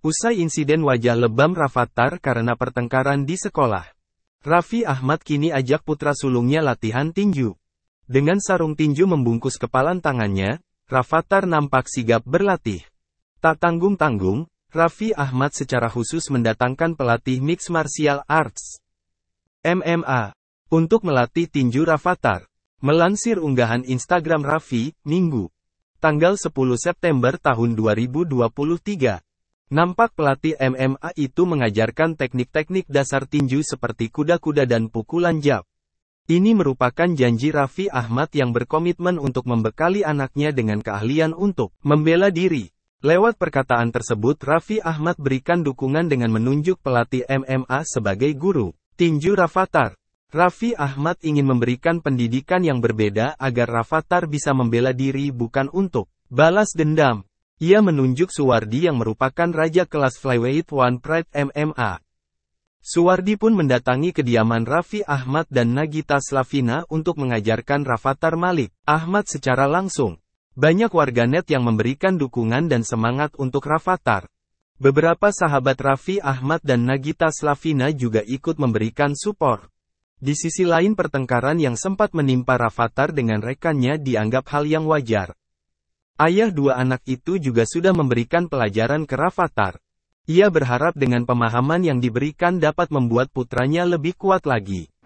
Usai insiden wajah lebam Rafathar karena pertengkaran di sekolah, Raffi Ahmad kini ajak putra sulungnya latihan tinju. Dengan sarung tinju membungkus kepalan tangannya, Rafathar nampak sigap berlatih. Tak tanggung-tanggung, Raffi Ahmad secara khusus mendatangkan pelatih mixed martial arts MMA untuk melatih tinju Rafathar. Melansir unggahan Instagram Raffi, Minggu, tanggal 10 September tahun 2023. Nampak pelatih MMA itu mengajarkan teknik-teknik dasar tinju seperti kuda-kuda dan pukulan jab. Ini merupakan janji Raffi Ahmad yang berkomitmen untuk membekali anaknya dengan keahlian untuk membela diri. Lewat perkataan tersebut Raffi Ahmad berikan dukungan dengan menunjuk pelatih MMA sebagai guru. Tinju Rafatar. Raffi Ahmad ingin memberikan pendidikan yang berbeda agar Rafatar bisa membela diri bukan untuk balas dendam. Ia menunjuk Suwardi yang merupakan raja kelas flyweight One Pride MMA. Suwardi pun mendatangi kediaman Raffi Ahmad dan Nagita Slavina untuk mengajarkan Rafathar Malik, Ahmad secara langsung. Banyak warganet yang memberikan dukungan dan semangat untuk Rafathar. Beberapa sahabat Raffi Ahmad dan Nagita Slavina juga ikut memberikan support. Di sisi lain pertengkaran yang sempat menimpa Rafathar dengan rekannya dianggap hal yang wajar. Ayah dua anak itu juga sudah memberikan pelajaran ke Rafathar. Ia berharap dengan pemahaman yang diberikan dapat membuat putranya lebih kuat lagi.